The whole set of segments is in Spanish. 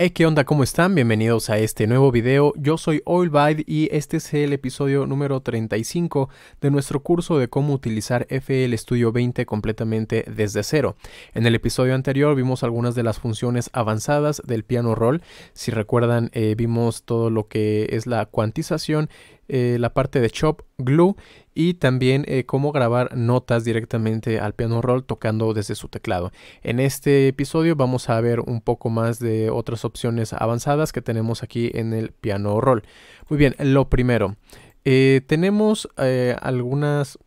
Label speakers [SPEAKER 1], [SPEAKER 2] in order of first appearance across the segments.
[SPEAKER 1] Hey, ¿qué onda? ¿Cómo están? Bienvenidos a este nuevo video. Yo soy OilBide y este es el episodio número 35 de nuestro curso de cómo utilizar FL Studio 20 completamente desde cero. En el episodio anterior vimos algunas de las funciones avanzadas del piano roll. Si recuerdan, eh, vimos todo lo que es la cuantización, eh, la parte de chop, glue y también eh, cómo grabar notas directamente al piano roll tocando desde su teclado. En este episodio vamos a ver un poco más de otras opciones avanzadas que tenemos aquí en el piano roll. Muy bien, lo primero, eh, tenemos eh, algunas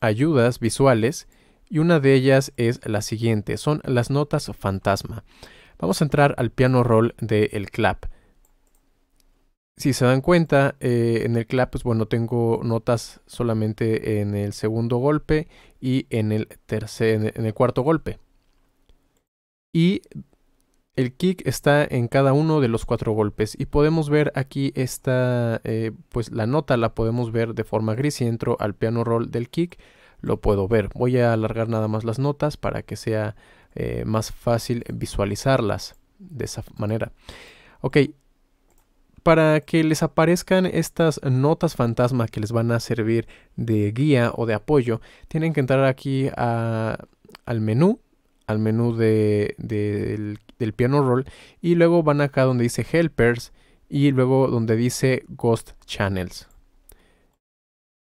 [SPEAKER 1] ayudas visuales y una de ellas es la siguiente, son las notas fantasma. Vamos a entrar al piano roll del clap. Si se dan cuenta, eh, en el clap, pues bueno, tengo notas solamente en el segundo golpe y en el tercer, en el cuarto golpe. Y el kick está en cada uno de los cuatro golpes y podemos ver aquí esta, eh, pues la nota la podemos ver de forma gris. Si entro al piano roll del kick, lo puedo ver. Voy a alargar nada más las notas para que sea eh, más fácil visualizarlas de esa manera. Ok, para que les aparezcan estas notas fantasma que les van a servir de guía o de apoyo, tienen que entrar aquí al menú, al menú del, piano roll y luego van acá donde dice helpers y luego donde dice ghost channels.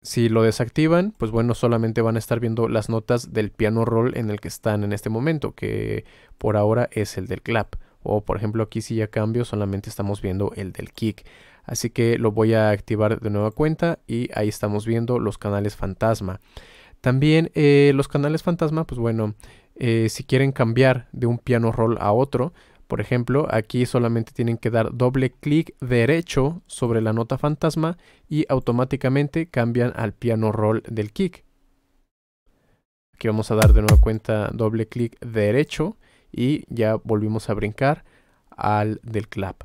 [SPEAKER 1] Si lo desactivan, pues bueno, solamente van a estar viendo las notas del piano roll en el que están en este momento, que por ahora es el del clap o por ejemplo aquí si ya cambio solamente estamos viendo el del kick así que lo voy a activar de nueva cuenta y ahí estamos viendo los canales fantasma también eh, los canales fantasma pues bueno eh, si quieren cambiar de un piano roll a otro por ejemplo, aquí solamente tienen que dar doble clic derecho sobre la nota fantasma y automáticamente cambian al piano roll del kick. Aquí vamos a dar de nueva cuenta doble clic derecho y ya volvimos a brincar al del clap.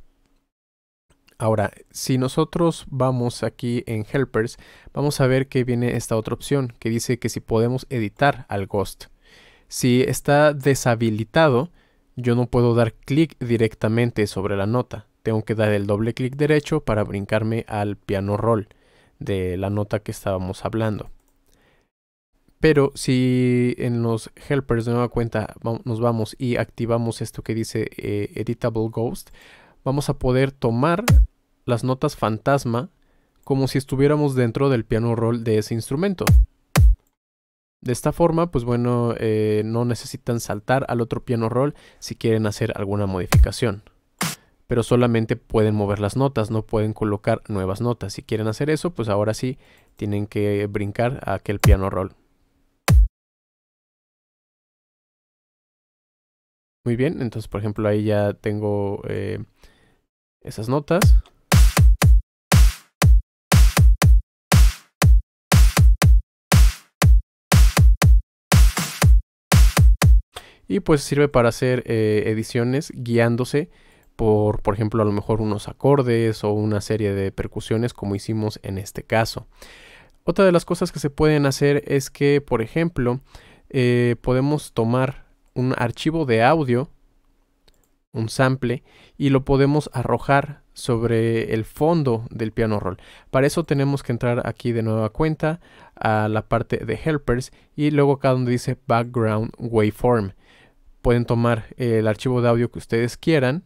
[SPEAKER 1] Ahora, si nosotros vamos aquí en helpers, vamos a ver que viene esta otra opción que dice que si podemos editar al ghost. Si está deshabilitado, yo no puedo dar clic directamente sobre la nota. Tengo que dar el doble clic derecho para brincarme al piano roll de la nota que estábamos hablando. Pero si en los helpers de nueva cuenta nos vamos y activamos esto que dice eh, editable ghost, vamos a poder tomar las notas fantasma como si estuviéramos dentro del piano roll de ese instrumento. De esta forma, pues bueno, eh, no necesitan saltar al otro piano roll si quieren hacer alguna modificación. Pero solamente pueden mover las notas, no pueden colocar nuevas notas. Si quieren hacer eso, pues ahora sí tienen que brincar a aquel piano roll. Muy bien, entonces por ejemplo ahí ya tengo eh, esas notas. Y pues sirve para hacer eh, ediciones guiándose por, por ejemplo, a lo mejor unos acordes o una serie de percusiones como hicimos en este caso. Otra de las cosas que se pueden hacer es que, por ejemplo, eh, podemos tomar un archivo de audio, un sample, y lo podemos arrojar sobre el fondo del piano roll. Para eso tenemos que entrar aquí de nueva cuenta a la parte de helpers y luego acá donde dice background waveform. Pueden tomar el archivo de audio que ustedes quieran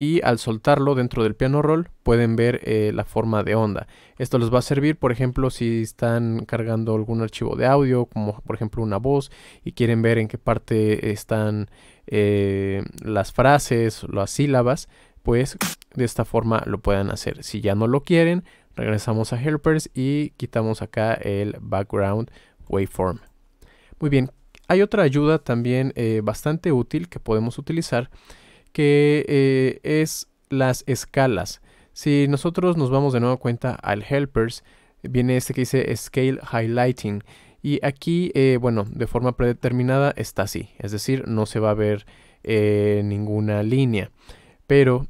[SPEAKER 1] y al soltarlo dentro del piano roll pueden ver eh, la forma de onda. Esto les va a servir, por ejemplo, si están cargando algún archivo de audio, como por ejemplo una voz, y quieren ver en qué parte están eh, las frases, las sílabas, pues de esta forma lo pueden hacer. Si ya no lo quieren, regresamos a helpers y quitamos acá el background waveform. Muy bien, hay otra ayuda también eh, bastante útil que podemos utilizar que eh, es las escalas. Si nosotros nos vamos de nuevo cuenta al helpers, viene este que dice scale highlighting. Y aquí, eh, bueno, de forma predeterminada está así, es decir, no se va a ver eh, ninguna línea. Pero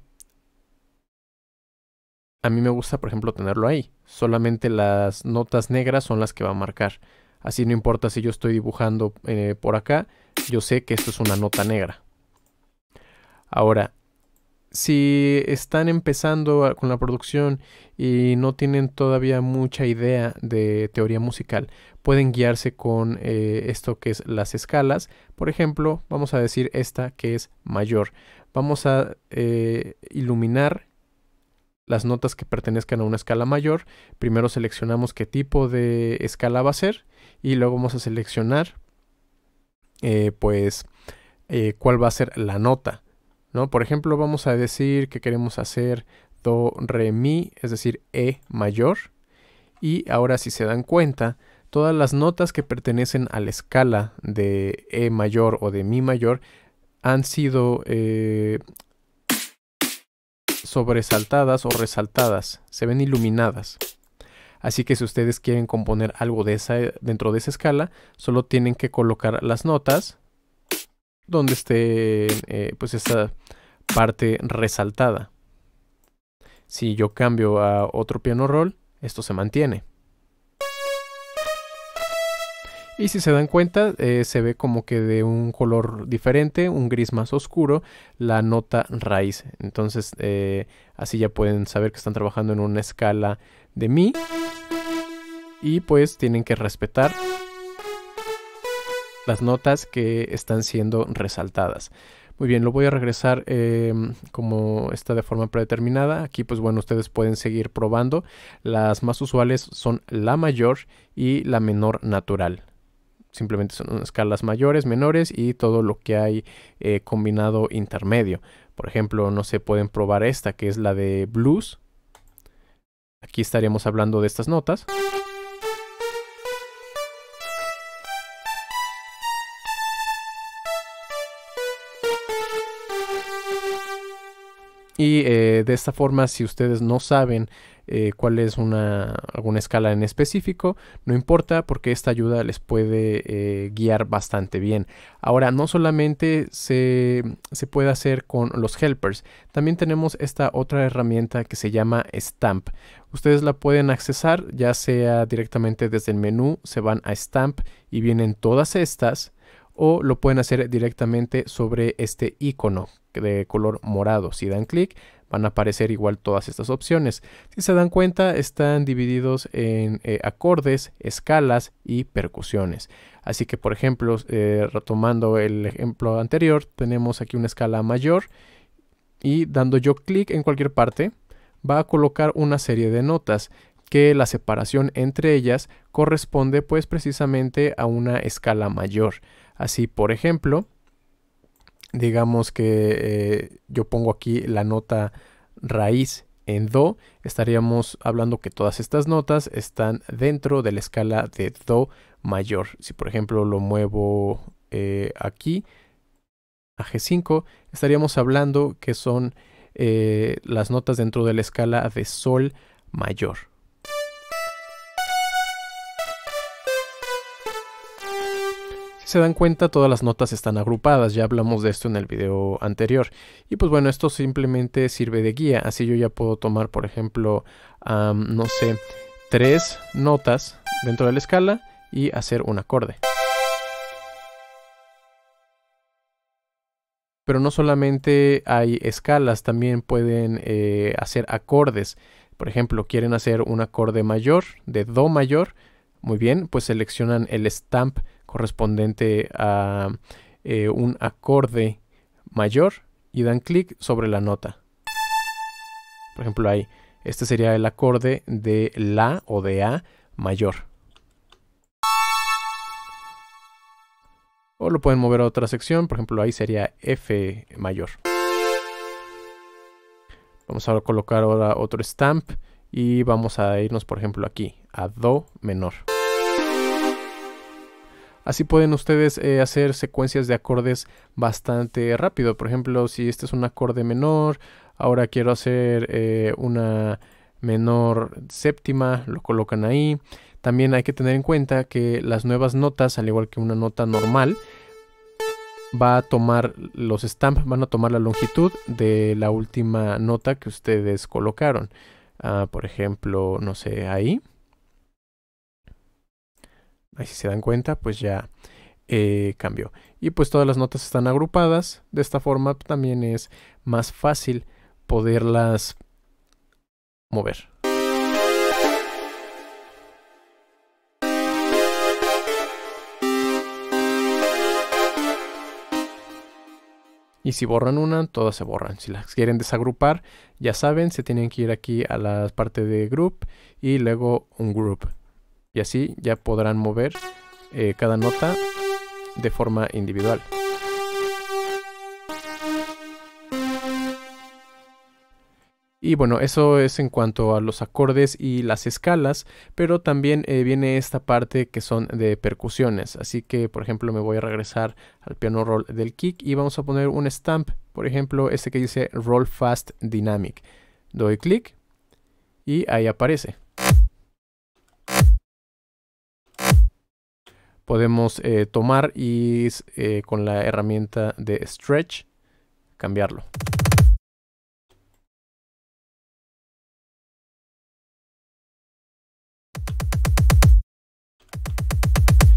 [SPEAKER 1] a mí me gusta, por ejemplo, tenerlo ahí. Solamente las notas negras son las que va a marcar. Así no importa si yo estoy dibujando por acá, yo sé que esto es una nota negra. Ahora, si están empezando con la producción y no tienen todavía mucha idea de teoría musical, pueden guiarse con eh, esto que es las escalas. Por ejemplo, vamos a decir esta que es mayor. Vamos a eh, iluminar las notas que pertenezcan a una escala mayor. Primero seleccionamos qué tipo de escala va a ser y luego vamos a seleccionar eh, pues cuál va a ser la nota. Por ejemplo, vamos a decir que queremos hacer do, re, mi, es decir, e mayor. Y ahora si se dan cuenta, todas las notas que pertenecen a la escala de e mayor o de mi mayor han sido eh, sobresaltadas o resaltadas, se ven iluminadas. Así que si ustedes quieren componer algo dentro de esa escala, solo tienen que colocar las notas donde esté eh, pues esta parte resaltada. Si yo cambio a otro piano roll, esto se mantiene. Y si se dan cuenta, eh, se ve como que de un color diferente, un gris más oscuro, la nota raíz. Entonces, eh, así ya pueden saber que están trabajando en una escala de mi. Y pues tienen que respetar las notas que están siendo resaltadas. Muy bien, lo voy a regresar em, como está de forma predeterminada. Aquí, pues bueno, ustedes pueden seguir probando. Las más usuales son la mayor y la menor natural. Simplemente son escalas mayores, menores y todo lo que hay eh, combinado intermedio. Por ejemplo, no se pueden probar esta que es la de blues. Aquí estaríamos hablando de estas notas. Y eh, de esta forma, si ustedes no saben eh, cuál es una, alguna escala en específico, no importa porque esta ayuda les puede eh, guiar bastante bien. Ahora, no solamente se, se, puede hacer con los helpers, también tenemos esta otra herramienta que se llama Stamp. Ustedes la pueden accesar ya sea directamente desde el menú, se van a Stamp y vienen todas estas o lo pueden hacer directamente sobre este icono de color morado. Si dan clic van a aparecer igual todas estas opciones. Si se dan cuenta están divididos en eh, acordes, escalas y percusiones. Así que por ejemplo, eh, retomando el ejemplo anterior, tenemos aquí una escala mayor y dando yo clic en cualquier parte va a colocar una serie de notas que la separación entre ellas corresponde pues precisamente a una escala mayor. Así, por ejemplo, digamos que eh, yo pongo aquí la nota raíz en Do, estaríamos hablando que todas estas notas están dentro de la escala de Do mayor. Si por ejemplo lo muevo eh, aquí a G5, estaríamos hablando que son eh, las notas dentro de la escala de Sol mayor. se dan cuenta todas las notas están agrupadas, ya hablamos de esto en el video anterior. Y pues bueno, esto simplemente sirve de guía, así yo ya puedo tomar por ejemplo, no sé, tres notas dentro de la escala y hacer un acorde. Pero no solamente hay escalas, también pueden eh, hacer acordes. Por ejemplo, quieren hacer un acorde mayor, de Do mayor. Muy bien, pues seleccionan el stamp correspondiente a eh, un acorde mayor y dan clic sobre la nota. Por ejemplo, ahí, este sería el acorde de La o de A mayor. O lo pueden mover a otra sección, por ejemplo, ahí sería F mayor. Vamos a colocar ahora otro stamp y vamos a irnos, por ejemplo, aquí, a Do menor. Así pueden ustedes eh, hacer secuencias de acordes bastante rápido. Por ejemplo, si este es un acorde menor, ahora quiero hacer eh, una menor séptima, lo colocan ahí. También hay que tener en cuenta que las nuevas notas, al igual que una nota normal, va a tomar los stamps, van a tomar la longitud de la última nota que ustedes colocaron. Ah, por ejemplo, no sé, ahí. Ahí si se dan cuenta, pues ya eh, cambió. Y pues todas las notas están agrupadas. De esta forma pues, también es más fácil poderlas mover. Y si borran una, todas se borran. Si las quieren desagrupar, ya saben, se tienen que ir aquí a la parte de group y luego un group y así ya podrán mover eh, cada nota de forma individual. Y bueno, eso es en cuanto a los acordes y las escalas, pero también eh, viene esta parte que son de percusiones. Así que, por ejemplo, me voy a regresar al piano roll del kick y vamos a poner un stamp, por ejemplo, este que dice Roll Fast Dynamic. Doy clic y ahí aparece. podemos eh, tomar y eh, con la herramienta de stretch cambiarlo.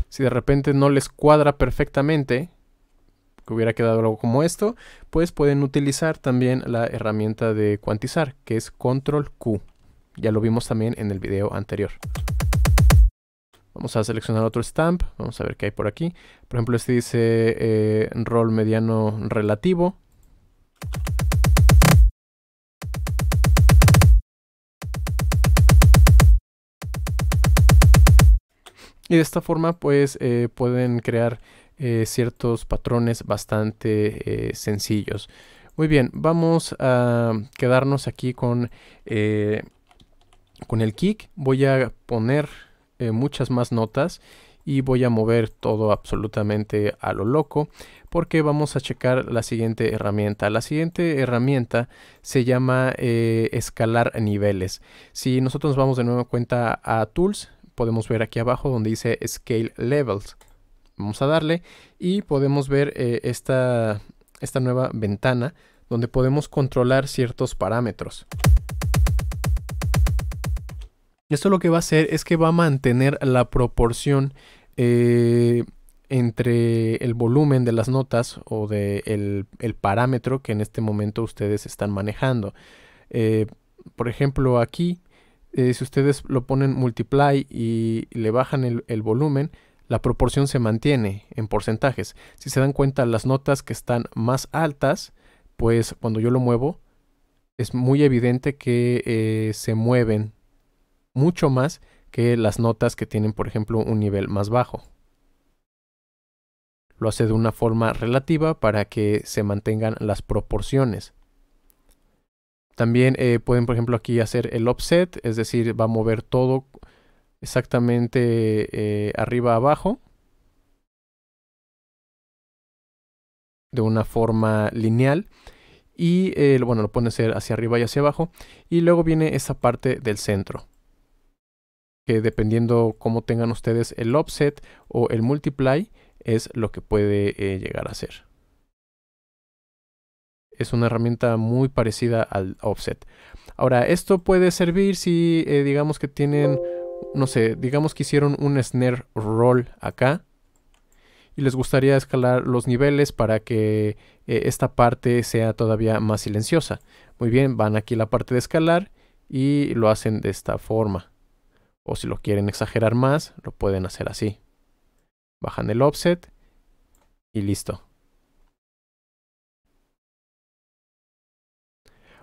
[SPEAKER 1] Si de repente no les cuadra perfectamente, que hubiera quedado algo como esto, pues pueden utilizar también la herramienta de cuantizar, que es Control Q. Ya lo vimos también en el video anterior. Vamos a seleccionar otro stamp. Vamos a ver qué hay por aquí. Por ejemplo, este dice eh, rol mediano relativo. Y de esta forma, pues, eh, pueden crear eh, ciertos patrones bastante sencillos. Muy bien, vamos a quedarnos aquí con, con el kick. Voy a poner eh, muchas más notas y voy a mover todo absolutamente a lo loco porque vamos a checar la siguiente herramienta. La siguiente herramienta se llama eh, escalar niveles. Si nosotros vamos de nuevo cuenta a Tools, podemos ver aquí abajo donde dice Scale Levels. Vamos a darle y podemos ver eh, esta, esta nueva ventana donde podemos controlar ciertos parámetros. Esto lo que va a hacer es que va a mantener la proporción eh, entre el volumen de las notas o del el, parámetro que en este momento ustedes están manejando. Eh, por ejemplo, aquí, eh, si ustedes lo ponen multiply y le bajan el, volumen, la proporción se mantiene en porcentajes. Si se dan cuenta, las notas que están más altas, pues cuando yo lo muevo, es muy evidente que se mueven mucho más que las notas que tienen, por ejemplo, un nivel más bajo. Lo hace de una forma relativa para que se mantengan las proporciones. También eh, pueden, por ejemplo, aquí hacer el offset, es decir, va a mover todo exactamente eh, arriba abajo. De una forma lineal. Y eh, bueno, lo pueden hacer hacia arriba y hacia abajo. Y luego viene esta parte del centro dependiendo cómo tengan ustedes el offset o el multiply, es lo que puede eh, llegar a ser. Es una herramienta muy parecida al offset. Ahora, esto puede servir si eh, digamos que tienen, no sé, digamos que hicieron un snare roll acá y les gustaría escalar los niveles para que eh, esta parte sea todavía más silenciosa. Muy bien, van aquí a la parte de escalar y lo hacen de esta forma. O si lo quieren exagerar más, lo pueden hacer así. Bajan el offset y listo.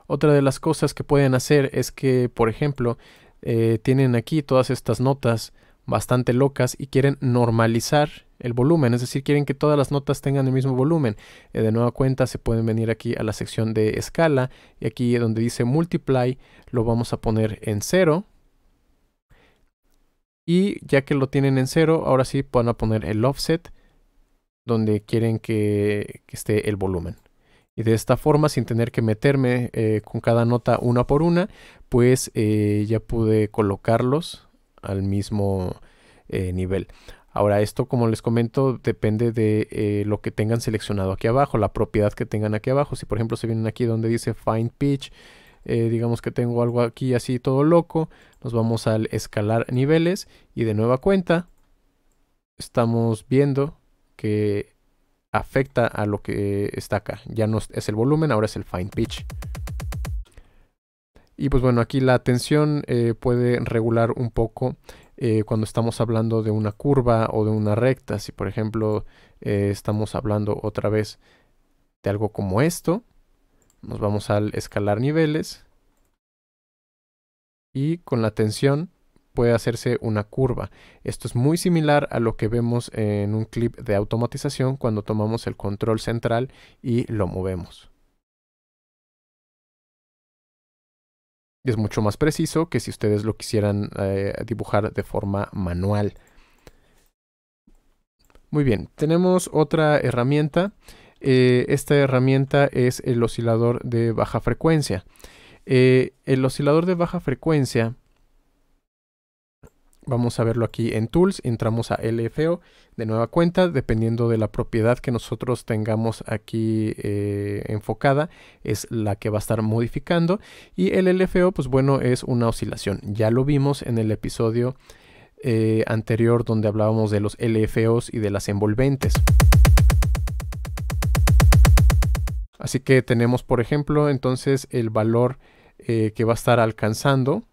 [SPEAKER 1] Otra de las cosas que pueden hacer es que, por ejemplo, eh, tienen aquí todas estas notas bastante locas y quieren normalizar el volumen, es decir, quieren que todas las notas tengan el mismo volumen. Eh, de nueva cuenta se pueden venir aquí a la sección de escala y aquí donde dice multiply lo vamos a poner en cero. Y ya que lo tienen en cero, ahora sí pueden poner el offset donde quieren que, esté el volumen. Y de esta forma, sin tener que meterme eh, con cada nota una por una, pues eh, ya pude colocarlos al mismo eh, nivel. Ahora esto, como les comento, depende de lo que tengan seleccionado aquí abajo, la propiedad que tengan aquí abajo. Si por ejemplo se vienen aquí donde dice Find Pitch, eh, digamos que tengo algo aquí así todo loco, nos vamos al escalar niveles y de nueva cuenta estamos viendo que afecta a lo que está acá. Ya no es el volumen, ahora es el fine pitch. Y pues bueno, aquí la tensión eh, puede regular un poco eh, cuando estamos hablando de una curva o de una recta. Si por ejemplo estamos hablando otra vez de algo como esto, nos vamos al escalar niveles. Y con la tensión puede hacerse una curva. Esto es muy similar a lo que vemos en un clip de automatización cuando tomamos el control central y lo movemos. es mucho más preciso que si ustedes lo quisieran eh, dibujar de forma manual. Muy bien, tenemos otra herramienta eh, esta herramienta es el oscilador de baja frecuencia. Eh, el oscilador de baja frecuencia, vamos a verlo aquí en Tools, entramos a LFO de nueva cuenta, dependiendo de la propiedad que nosotros tengamos aquí eh, enfocada, es la que va a estar modificando. Y el LFO, pues bueno, es una oscilación. Ya lo vimos en el episodio anterior donde hablábamos de los LFOs y de las envolventes. Así que tenemos, por ejemplo, entonces el valor eh, que va a estar alcanzando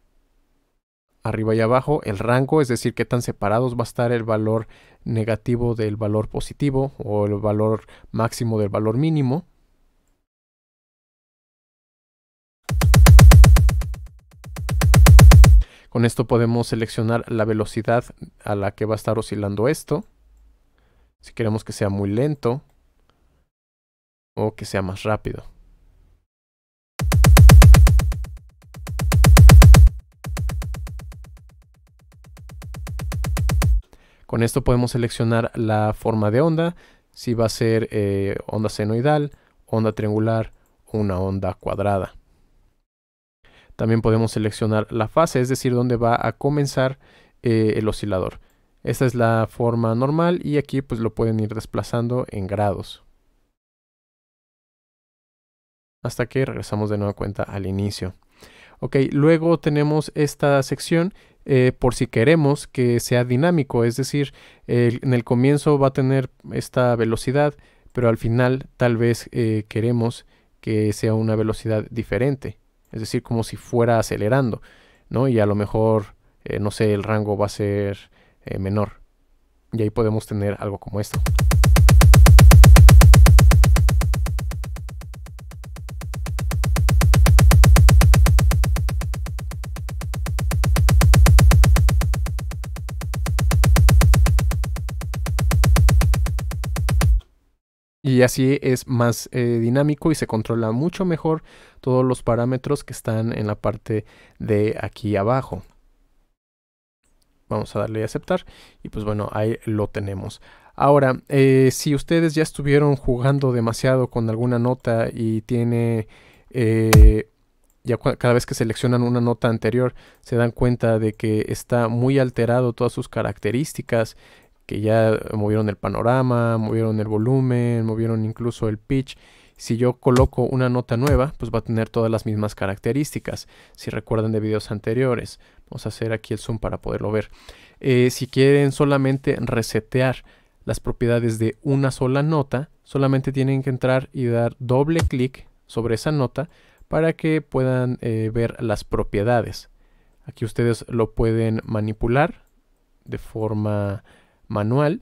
[SPEAKER 1] arriba y abajo el rango, es decir, qué tan separados va a estar el valor negativo del valor positivo o el valor máximo del valor mínimo. Con esto podemos seleccionar la velocidad a la que va a estar oscilando esto. Si queremos que sea muy lento o que sea más rápido. Con esto podemos seleccionar la forma de onda, si va a ser eh, onda senoidal, onda triangular o una onda cuadrada. También podemos seleccionar la fase, es decir, dónde va a comenzar eh, el oscilador. Esta es la forma normal y aquí pues lo pueden ir desplazando en grados hasta que regresamos de nueva cuenta al inicio. Ok, luego tenemos esta sección eh, por si queremos que sea dinámico, es decir, en el comienzo va a tener esta velocidad, pero al final tal vez eh, queremos que sea una velocidad diferente, es decir, como si fuera acelerando, ¿no? Y a lo mejor, eh, no sé, el rango va a ser menor. Y ahí podemos tener algo como esto. Y así es más eh, dinámico y se controla mucho mejor todos los parámetros que están en la parte de aquí abajo. Vamos a darle a aceptar y pues bueno, ahí lo tenemos. Ahora, eh, si ustedes ya estuvieron jugando demasiado con alguna nota y tiene... Eh, ya cada vez que seleccionan una nota anterior se dan cuenta de que está muy alterado todas sus características, que ya movieron el panorama, movieron el volumen, movieron incluso el pitch. Si yo coloco una nota nueva, pues va a tener todas las mismas características. Si recuerdan de videos anteriores, vamos a hacer aquí el zoom para poderlo ver. Eh, si quieren solamente resetear las propiedades de una sola nota, solamente tienen que entrar y dar doble clic sobre esa nota para que puedan eh, ver las propiedades. Aquí ustedes lo pueden manipular de forma manual.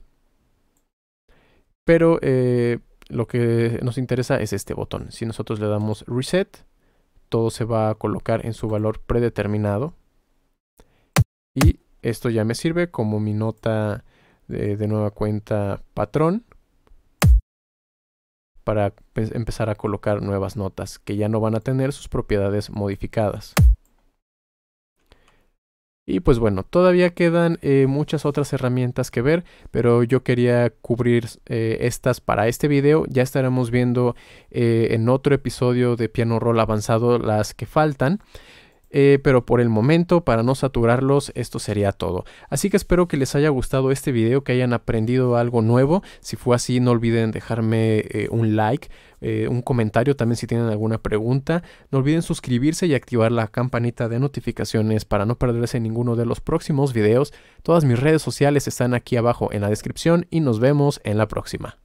[SPEAKER 1] Pero eh, lo que nos interesa es este botón. Si nosotros le damos reset, todo se va a colocar en su valor predeterminado. Y esto ya me sirve como mi nota de nueva cuenta patrón para pues, empezar a colocar nuevas notas que ya no van a tener sus propiedades modificadas. Y pues bueno, todavía quedan eh, muchas otras herramientas que ver, pero yo quería cubrir eh, estas para este video. Ya estaremos viendo eh, en otro episodio de Piano Roll avanzado las que faltan. Eh, pero por el momento, para no saturarlos, esto sería todo. Así que espero que les haya gustado este video, que hayan aprendido algo nuevo. Si fue así, no olviden dejarme eh, un like, eh, un comentario también si tienen alguna pregunta. No olviden suscribirse y activar la campanita de notificaciones para no perderse ninguno de los próximos videos. Todas mis redes sociales están aquí abajo en la descripción y nos vemos en la próxima.